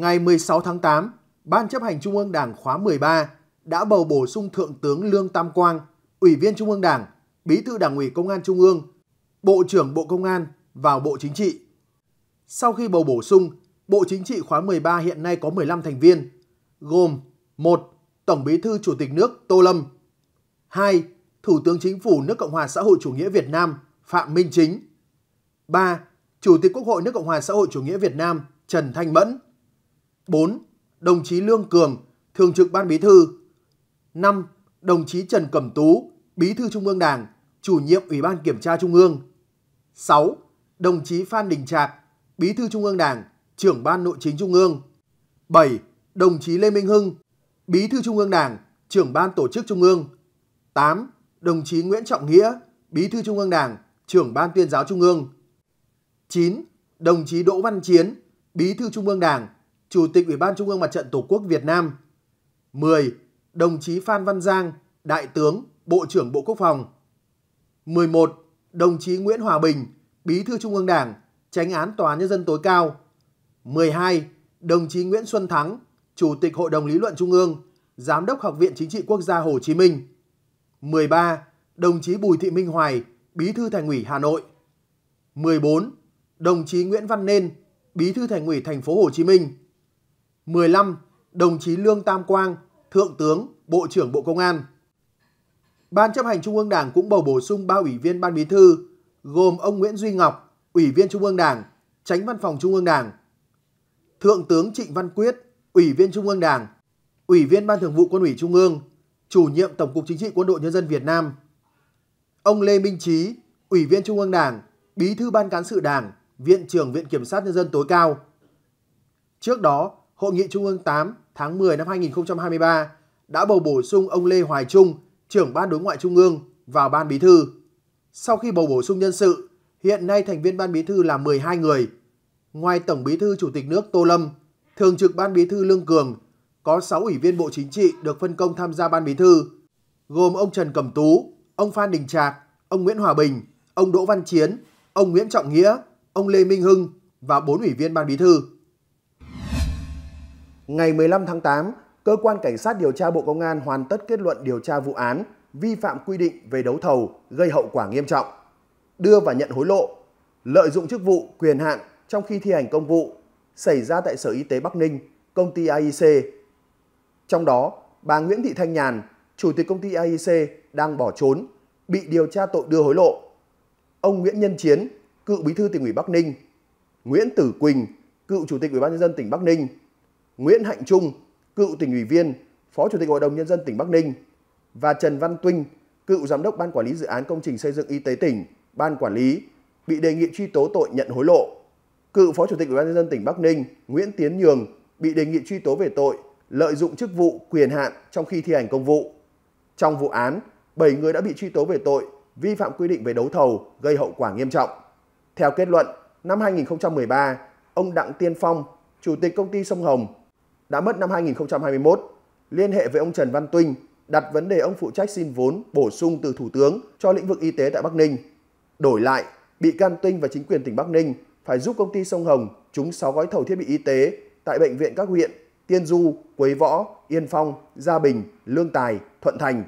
ngày 16 tháng 8, Ban chấp hành Trung ương Đảng khóa 13 đã bầu bổ sung Thượng tướng Lương Tam Quang, Ủy viên Trung ương Đảng, Bí thư Đảng ủy Công an Trung ương, Bộ trưởng Bộ Công an vào Bộ Chính trị. Sau khi bầu bổ sung, Bộ Chính trị khóa 13 hiện nay có 15 thành viên, gồm 1. Tổng Bí thư Chủ tịch nước Tô Lâm 2. Thủ tướng Chính phủ nước Cộng hòa xã hội chủ nghĩa Việt Nam Phạm Minh Chính 3. Chủ tịch Quốc hội nước Cộng hòa xã hội chủ nghĩa Việt Nam Trần Thanh Mẫn 4. Đồng chí Lương Cường, Thường trực Ban Bí thư. 5. Đồng chí Trần Cẩm Tú, Bí thư Trung ương Đảng, Chủ nhiệm Ủy ban Kiểm tra Trung ương. 6. Đồng chí Phan Đình Trạc, Bí thư Trung ương Đảng, Trưởng ban Nội chính Trung ương. 7. Đồng chí Lê Minh Hưng, Bí thư Trung ương Đảng, Trưởng ban Tổ chức Trung ương. 8. Đồng chí Nguyễn Trọng Nghĩa, Bí thư Trung ương Đảng, Trưởng ban Tuyên giáo Trung ương. 9. Đồng chí Đỗ Văn Chiến, Bí thư Trung ương Đảng, Chủ tịch Ủy ban Trung ương Mặt trận Tổ quốc Việt Nam. 10. Đồng chí Phan Văn Giang, Đại tướng, Bộ trưởng Bộ Quốc phòng. 11. Đồng chí Nguyễn Hòa Bình, Bí thư Trung ương Đảng, Tránh án Tòa Nhân dân tối cao. 12. Đồng chí Nguyễn Xuân Thắng, Chủ tịch Hội đồng Lý luận Trung ương, Giám đốc Học viện Chính trị Quốc gia Hồ Chí Minh. 13. Đồng chí Bùi Thị Minh Hoài, Bí thư Thành ủy Hà Nội. 14. Đồng chí Nguyễn Văn Nên, Bí thư Thành ủy Thành phố Hồ Chí Minh. 15. Đồng chí Lương Tam Quang, Thượng tướng, Bộ trưởng Bộ Công an. Ban chấp hành Trung ương Đảng cũng bầu bổ sung 3 ủy viên Ban Bí thư, gồm ông Nguyễn Duy Ngọc, Ủy viên Trung ương Đảng, Tránh Văn phòng Trung ương Đảng, Thượng tướng Trịnh Văn Quyết, Ủy viên Trung ương Đảng, Ủy viên Ban Thường vụ Quân ủy Trung ương, Chủ nhiệm Tổng cục Chính trị Quân đội Nhân dân Việt Nam. Ông Lê Minh Trí, Ủy viên Trung ương Đảng, Bí thư Ban cán sự Đảng, Viện trưởng Viện Kiểm sát Nhân dân tối cao. Trước đó, Hội nghị Trung ương 8 tháng 10 năm 2023 đã bầu bổ sung ông Lê Hoài Trung, trưởng Ban Đối ngoại Trung ương, vào Ban Bí thư. Sau khi bầu bổ sung nhân sự, hiện nay thành viên Ban Bí thư là 12 người. Ngoài Tổng Bí thư Chủ tịch nước Tô Lâm, Thường trực Ban Bí thư Lương Cường, có 6 ủy viên Bộ Chính trị được phân công tham gia Ban Bí thư, gồm ông Trần Cẩm Tú, ông Phan Đình Trạc, ông Nguyễn Hòa Bình, ông Đỗ Văn Chiến, ông Nguyễn Trọng Nghĩa, ông Lê Minh Hưng và 4 ủy viên Ban Bí thư. Ngày 15 tháng 8, Cơ quan Cảnh sát điều tra Bộ Công an hoàn tất kết luận điều tra vụ án vi phạm quy định về đấu thầu gây hậu quả nghiêm trọng, đưa và nhận hối lộ, lợi dụng chức vụ, quyền hạn trong khi thi hành công vụ xảy ra tại Sở Y tế Bắc Ninh, công ty AIC. Trong đó, bà Nguyễn Thị Thanh Nhàn, chủ tịch công ty AIC đang bỏ trốn, bị điều tra tội đưa hối lộ. Ông Nguyễn Nhân Chiến, cựu bí thư tỉnh ủy Bắc Ninh, Nguyễn Tử Quỳnh, cựu chủ tịch ủy ban nhân dân tỉnh Bắc Ninh Nguyễn Hạnh Trung, cựu tỉnh ủy viên, Phó Chủ tịch Hội đồng Nhân dân tỉnh Bắc Ninh và Trần Văn Tuynh, cựu Giám đốc Ban Quản lý Dự án Công trình Xây dựng Y tế tỉnh, Ban Quản lý, bị đề nghị truy tố tội nhận hối lộ. Cựu Phó Chủ tịch Ủy ban nhân dân tỉnh Bắc Ninh Nguyễn Tiến Nhường bị đề nghị truy tố về tội lợi dụng chức vụ quyền hạn trong khi thi hành công vụ. Trong vụ án, 7 người đã bị truy tố về tội vi phạm quy định về đấu thầu gây hậu quả nghiêm trọng. Theo kết luận, năm 2013, ông Đặng Tiên Phong, Chủ tịch công ty Sông Hồng đã mất năm 2021. Liên hệ với ông Trần Văn Tuynh, đặt vấn đề ông phụ trách xin vốn bổ sung từ Thủ tướng cho lĩnh vực y tế tại Bắc Ninh. Đổi lại, bị can Tuynh và chính quyền tỉnh Bắc Ninh phải giúp công ty Sông Hồng trúng 6 gói thầu thiết bị y tế tại bệnh viện các huyện Tiên Du, Quế Võ, Yên Phong, Gia Bình, Lương Tài, Thuận Thành.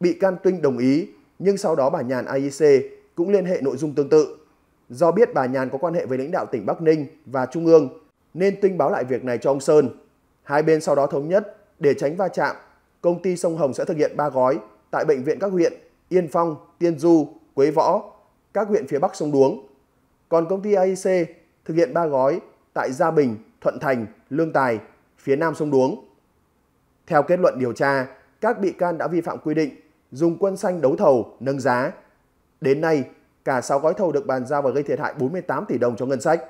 Bị can Tuynh đồng ý, nhưng sau đó bà Nhàn AIC cũng liên hệ nội dung tương tự. Do biết bà Nhàn có quan hệ với lãnh đạo tỉnh Bắc Ninh và Trung ương, nên Tuynh báo lại việc này cho ông Sơn Hai bên sau đó thống nhất để tránh va chạm, công ty Sông Hồng sẽ thực hiện 3 gói tại bệnh viện các huyện Yên Phong, Tiên Du, Quế Võ, các huyện phía Bắc sông Đuống. Còn công ty AIC thực hiện 3 gói tại Gia Bình, Thuận Thành, Lương Tài, phía Nam sông Đuống. Theo kết luận điều tra, các bị can đã vi phạm quy định dùng quân xanh đấu thầu, nâng giá. Đến nay, cả 6 gói thầu được bàn giao và gây thiệt hại 48 tỷ đồng cho ngân sách.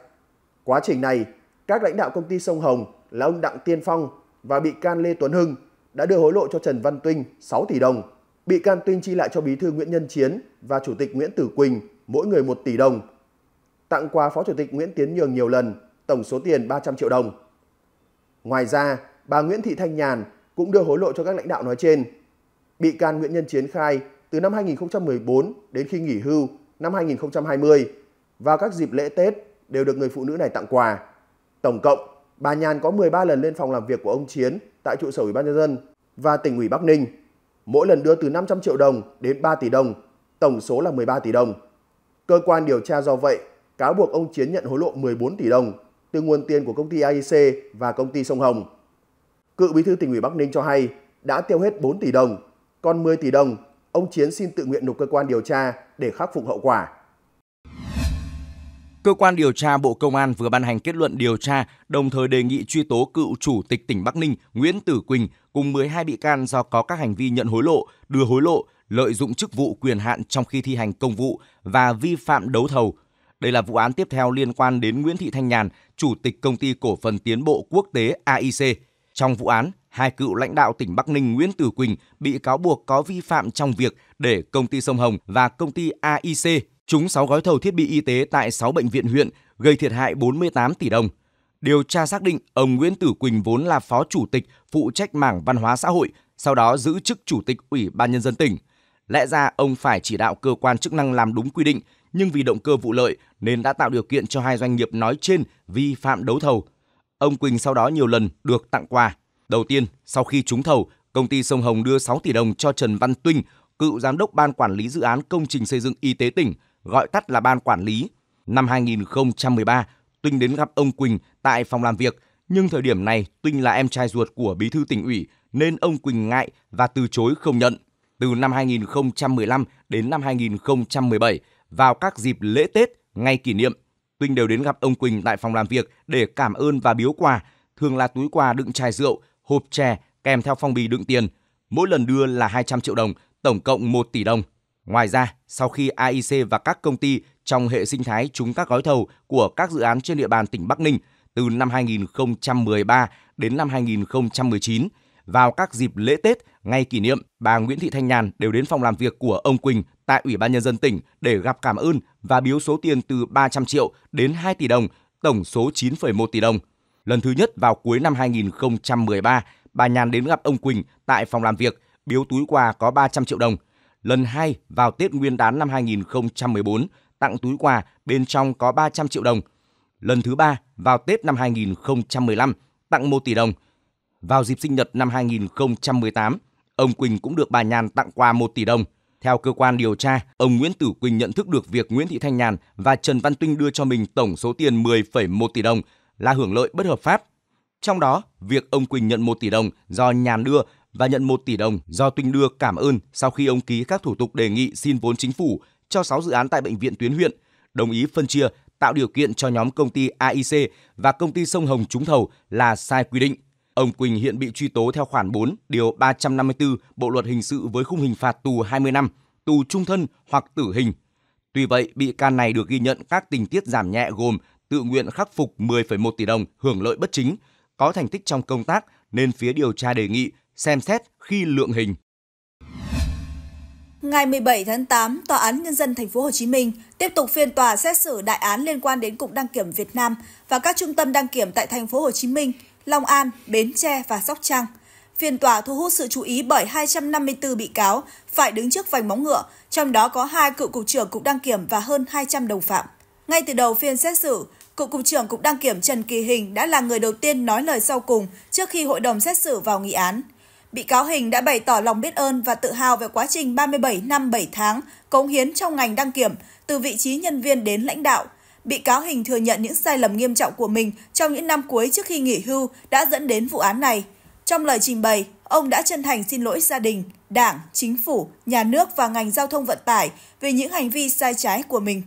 Quá trình này, các lãnh đạo công ty Sông Hồng là ông Đặng Tiên Phong và bị can Lê Tuấn Hưng đã đưa hối lộ cho Trần Văn Tuynh 6 tỷ đồng. Bị can Tuynh chi lại cho bí thư Nguyễn Nhân Chiến và chủ tịch Nguyễn Tử Quỳnh mỗi người 1 tỷ đồng. Tặng quà phó chủ tịch Nguyễn Tiến Nhường nhiều lần, tổng số tiền 300 triệu đồng. Ngoài ra, bà Nguyễn Thị Thanh Nhàn cũng đưa hối lộ cho các lãnh đạo nói trên. Bị can Nguyễn Nhân Chiến khai từ năm 2014 đến khi nghỉ hưu năm 2020 vào các dịp lễ Tết đều được người phụ nữ này tặng quà. Tổng cộng bà Nhàn có 13 lần lên phòng làm việc của ông Chiến tại trụ sở Ủy ban Nhân dân và tỉnh ủy Bắc Ninh. Mỗi lần đưa từ 500 triệu đồng đến 3 tỷ đồng, tổng số là 13 tỷ đồng. Cơ quan điều tra do vậy cáo buộc ông Chiến nhận hối lộ 14 tỷ đồng từ nguồn tiền của công ty AIC và công ty Sông Hồng. Cựu bí thư tỉnh ủy Bắc Ninh cho hay đã tiêu hết 4 tỷ đồng, còn 10 tỷ đồng ông Chiến xin tự nguyện nộp cơ quan điều tra để khắc phục hậu quả. Cơ quan điều tra Bộ Công an vừa ban hành kết luận điều tra, đồng thời đề nghị truy tố cựu chủ tịch tỉnh Bắc Ninh Nguyễn Tử Quỳnh cùng 12 bị can do có các hành vi nhận hối lộ, đưa hối lộ, lợi dụng chức vụ quyền hạn trong khi thi hành công vụ và vi phạm đấu thầu. Đây là vụ án tiếp theo liên quan đến Nguyễn Thị Thanh Nhàn, chủ tịch công ty cổ phần tiến bộ quốc tế AIC. Trong vụ án, hai cựu lãnh đạo tỉnh Bắc Ninh Nguyễn Tử Quỳnh bị cáo buộc có vi phạm trong việc để công ty Sông Hồng và công ty AIC trúng 6 gói thầu thiết bị y tế tại 6 bệnh viện huyện, gây thiệt hại 48 tỷ đồng. Điều tra xác định ông Nguyễn Tử Quỳnh vốn là phó chủ tịch phụ trách mảng văn hóa xã hội, sau đó giữ chức chủ tịch Ủy ban nhân dân tỉnh. Lẽ ra ông phải chỉ đạo cơ quan chức năng làm đúng quy định, nhưng vì động cơ vụ lợi nên đã tạo điều kiện cho hai doanh nghiệp nói trên vi phạm đấu thầu. Ông Quỳnh sau đó nhiều lần được tặng quà. Đầu tiên, sau khi trúng thầu, công ty Sông Hồng đưa 6 tỷ đồng cho Trần Văn Tuynh, cựu giám đốc ban quản lý dự án công trình xây dựng y tế tỉnh gọi tắt là Ban Quản lý. Năm 2013, Tuynh đến gặp ông Quỳnh tại phòng làm việc, nhưng thời điểm này Tuynh là em trai ruột của bí thư tỉnh ủy nên ông Quỳnh ngại và từ chối không nhận. Từ năm 2015 đến năm 2017, vào các dịp lễ Tết, ngày kỷ niệm, Tuynh đều đến gặp ông Quỳnh tại phòng làm việc để cảm ơn và biếu quà, thường là túi quà đựng chai rượu, hộp chè kèm theo phong bì đựng tiền. Mỗi lần đưa là 200 triệu đồng, tổng cộng 1 tỷ đồng. Ngoài ra, sau khi AIC và các công ty trong hệ sinh thái trúng các gói thầu của các dự án trên địa bàn tỉnh Bắc Ninh từ năm 2013 đến năm 2019, vào các dịp lễ Tết, ngày kỷ niệm, bà Nguyễn Thị Thanh Nhàn đều đến phòng làm việc của ông Quỳnh tại Ủy ban Nhân dân tỉnh để gặp cảm ơn và biếu số tiền từ 300 triệu đến 2 tỷ đồng, tổng số 9,1 tỷ đồng. Lần thứ nhất vào cuối năm 2013, bà Nhàn đến gặp ông Quỳnh tại phòng làm việc, biếu túi quà có 300 triệu đồng – lần hai vào Tết Nguyên đán năm 2014 tặng túi quà bên trong có 300 triệu đồng. Lần thứ ba vào Tết năm 2015 tặng 1 tỷ đồng. Vào dịp sinh nhật năm 2018, ông Quỳnh cũng được bà Nhàn tặng quà 1 tỷ đồng. Theo cơ quan điều tra, ông Nguyễn Tử Quỳnh nhận thức được việc Nguyễn Thị Thanh Nhàn và Trần Văn Tinh đưa cho mình tổng số tiền 10,1 tỷ đồng là hưởng lợi bất hợp pháp. Trong đó, việc ông Quỳnh nhận 1 tỷ đồng do Nhàn đưa và nhận 1 tỷ đồng do Tuynh đưa cảm ơn sau khi ông ký các thủ tục đề nghị xin vốn chính phủ cho 6 dự án tại bệnh viện tuyến huyện, đồng ý phân chia tạo điều kiện cho nhóm công ty AIC và công ty Sông Hồng trúng thầu là sai quy định. Ông Quỳnh hiện bị truy tố theo khoản 4, điều 354 Bộ luật hình sự với khung hình phạt tù 20 năm, tù trung thân hoặc tử hình. Tuy vậy, bị can này được ghi nhận các tình tiết giảm nhẹ gồm tự nguyện khắc phục 10,1 tỷ đồng hưởng lợi bất chính, có thành tích trong công tác nên phía điều tra đề nghị xem xét khi lượng hình. Ngày 17 tháng 8, Tòa án Nhân dân Thành phố Hồ Chí Minh tiếp tục phiên tòa xét xử đại án liên quan đến Cục đăng kiểm Việt Nam và các trung tâm đăng kiểm tại Thành phố Hồ Chí Minh, Long An, Bến Tre và Sóc Trăng. Phiên tòa thu hút sự chú ý bởi 254 bị cáo phải đứng trước vành móng ngựa, trong đó có hai cựu cục trưởng Cục đăng kiểm và hơn 200 đồng phạm. Ngay từ đầu phiên xét xử, cựu cục trưởng Cục đăng kiểm Trần Kỳ Hình đã là người đầu tiên nói lời sau cùng trước khi hội đồng xét xử vào nghị án. Bị cáo Hình đã bày tỏ lòng biết ơn và tự hào về quá trình 37 năm 7 tháng cống hiến trong ngành đăng kiểm, từ vị trí nhân viên đến lãnh đạo. Bị cáo Hình thừa nhận những sai lầm nghiêm trọng của mình trong những năm cuối trước khi nghỉ hưu đã dẫn đến vụ án này. Trong lời trình bày, ông đã chân thành xin lỗi gia đình, đảng, chính phủ, nhà nước và ngành giao thông vận tải về những hành vi sai trái của mình.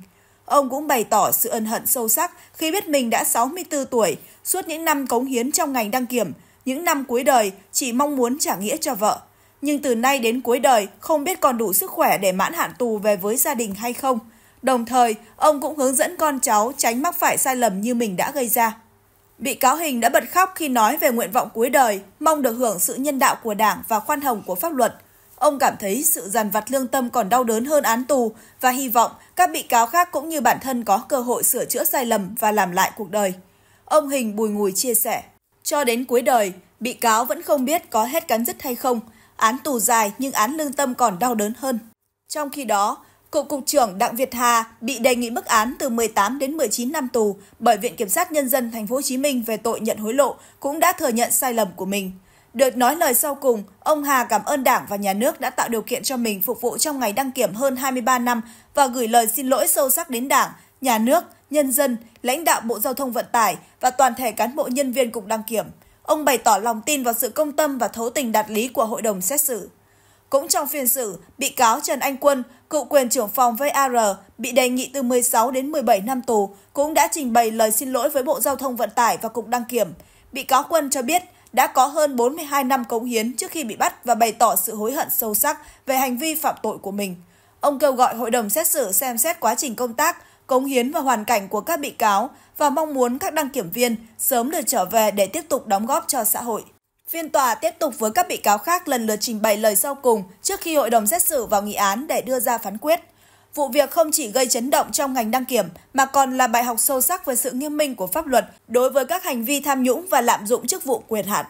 Ông cũng bày tỏ sự ân hận sâu sắc khi biết mình đã 64 tuổi, suốt những năm cống hiến trong ngành đăng kiểm – những năm cuối đời chị mong muốn trả nghĩa cho vợ. Nhưng từ nay đến cuối đời không biết còn đủ sức khỏe để mãn hạn tù về với gia đình hay không. Đồng thời, ông cũng hướng dẫn con cháu tránh mắc phải sai lầm như mình đã gây ra. Bị cáo Hình đã bật khóc khi nói về nguyện vọng cuối đời, mong được hưởng sự nhân đạo của Đảng và khoan hồng của pháp luật. Ông cảm thấy sự giàn vặt lương tâm còn đau đớn hơn án tù và hy vọng các bị cáo khác cũng như bản thân có cơ hội sửa chữa sai lầm và làm lại cuộc đời. Ông Hình bùi ngùi chia sẻ. Cho đến cuối đời, bị cáo vẫn không biết có hết cắn dứt hay không. Án tù dài nhưng án lương tâm còn đau đớn hơn. Trong khi đó, cựu cục trưởng Đặng Việt Hà bị đề nghị mức án từ 18 đến 19 năm tù bởi Viện Kiểm sát Nhân dân Thành phố Hồ Chí Minh về tội nhận hối lộ cũng đã thừa nhận sai lầm của mình. Được nói lời sau cùng, ông Hà cảm ơn Đảng và Nhà nước đã tạo điều kiện cho mình phục vụ trong ngày đăng kiểm hơn 23 năm và gửi lời xin lỗi sâu sắc đến Đảng, Nhà nước nhân dân, lãnh đạo Bộ Giao thông Vận tải và toàn thể cán bộ nhân viên Cục Đăng Kiểm. Ông bày tỏ lòng tin vào sự công tâm và thấu tình đạt lý của hội đồng xét xử. Cũng trong phiên xử, bị cáo Trần Anh Quân, cựu quyền trưởng phòng VAR, bị đề nghị từ 16 đến 17 năm tù, cũng đã trình bày lời xin lỗi với Bộ Giao thông Vận tải và Cục Đăng Kiểm. Bị cáo Quân cho biết đã có hơn 42 năm cống hiến trước khi bị bắt và bày tỏ sự hối hận sâu sắc về hành vi phạm tội của mình. Ông kêu gọi hội đồng xét xử xem xét quá trình công tác, cống hiến và hoàn cảnh của các bị cáo và mong muốn các đăng kiểm viên sớm được trở về để tiếp tục đóng góp cho xã hội. Phiên tòa tiếp tục với các bị cáo khác lần lượt trình bày lời sau cùng trước khi hội đồng xét xử vào nghị án để đưa ra phán quyết. Vụ việc không chỉ gây chấn động trong ngành đăng kiểm mà còn là bài học sâu sắc về sự nghiêm minh của pháp luật đối với các hành vi tham nhũng và lạm dụng chức vụ quyền hạn.